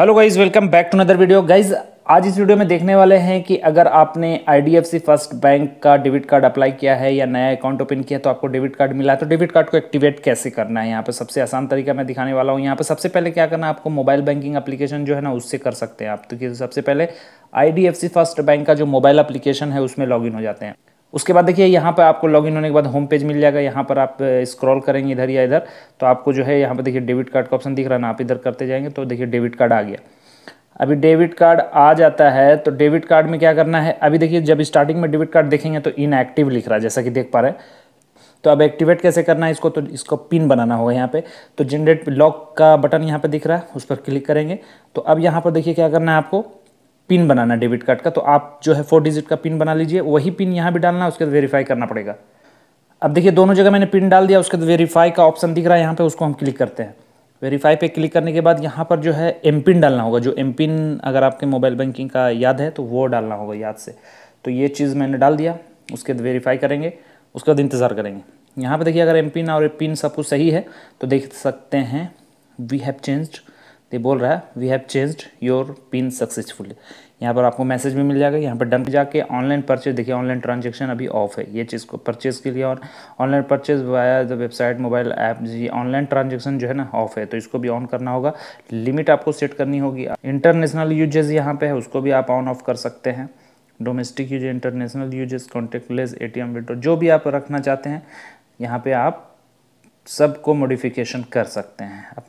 hello guys welcome back to another video guys आज इस video में देखने वाले हैं कि अगर आपने आईडीएफसी फर्स्ट बैंक का डेबिट कार्ड अप्लाई किया है या नया अकाउंट ओपन किया तो आपको डेबिट कार्ड मिला है तो डेबिट कार्ड को एक्टिवेट कैसे करना है यहाँ पर सबसे आसान तरीका मैं दिखाने वाला हूँ यहाँ पर सबसे पहले क्या करना है आपको मोबाइल बैंकिंग एप्लीकेशन जो है ना उससे कर सकते हैं आप तो सबसे पहले आई फर्स्ट बैंक का जो मोबाइल एप्लीकेशन है उसमें लॉग हो जाते हैं उसके बाद देखिए यहाँ पर आपको लॉगिन होने के बाद होम पेज मिल जाएगा यहाँ पर आप स्क्रॉल करेंगे इधर या इधर तो आपको जो है यहाँ पर देखिए डेबिट कार्ड का ऑप्शन दिख रहा है ना आप इधर करते जाएंगे तो देखिए डेबिट कार्ड आ गया अभी डेबिट कार्ड आ जाता है तो डेबिट कार्ड में क्या करना है अभी देखिए जब स्टार्टिंग में डेबिट कार्ड देखेंगे तो इनएक्टिव लिख रहा है जैसा कि देख पा रहे हैं तो अब एक्टिवेट कैसे करना है इसको तो इसको पिन बनाना होगा यहाँ पे तो जनरेट लॉक का बटन यहाँ पे दिख रहा है उस पर क्लिक करेंगे तो अब यहाँ पर देखिए क्या करना है आपको पिन बनाना डेबिट कार्ड का तो आप जो है फोर डिजिट का पिन बना लीजिए वही पिन यहाँ भी डालना है उसके बाद वेरीफाई करना पड़ेगा अब देखिए दोनों जगह मैंने पिन डाल दिया उसके बाद वेरीफाई का ऑप्शन दिख रहा है यहाँ पर उसको हम क्लिक करते हैं वेरीफाई पे क्लिक करने के बाद यहाँ पर जो है एम पिन डालना होगा जो एम पिन अगर आपके मोबाइल बैंकिंग का याद है तो वो डालना होगा याद से तो ये चीज़ मैंने डाल दिया उसके बाद वेरीफाई करेंगे उसके बाद इंतज़ार करेंगे यहाँ पर देखिए अगर एम पिन और पिन सब कुछ सही है तो देख सकते हैं वी हैव चेंज्ड तो बोल रहा है we have changed your PIN successfully यहाँ पर आपको मैसेज भी मिल जाएगा यहाँ पर डन जाके ऑनलाइन परचेज देखिए ऑनलाइन ट्रांजेक्शन अभी ऑफ है ये चीज़ को परचेज़ के लिए और online purchase via the website mobile app जी ऑनलाइन ट्रांजेक्शन जो है ना ऑफ है तो इसको भी ऑन करना होगा लिमिट आपको सेट करनी होगी इंटरनेशनल यूजेज यहाँ पे है उसको भी आप ऑन ऑफ कर सकते हैं domestic use international uses less A T M जो भी आप रखना चाहते हैं यहाँ पर आप सबको मॉडिफिकेशन कर सकते हैं अपने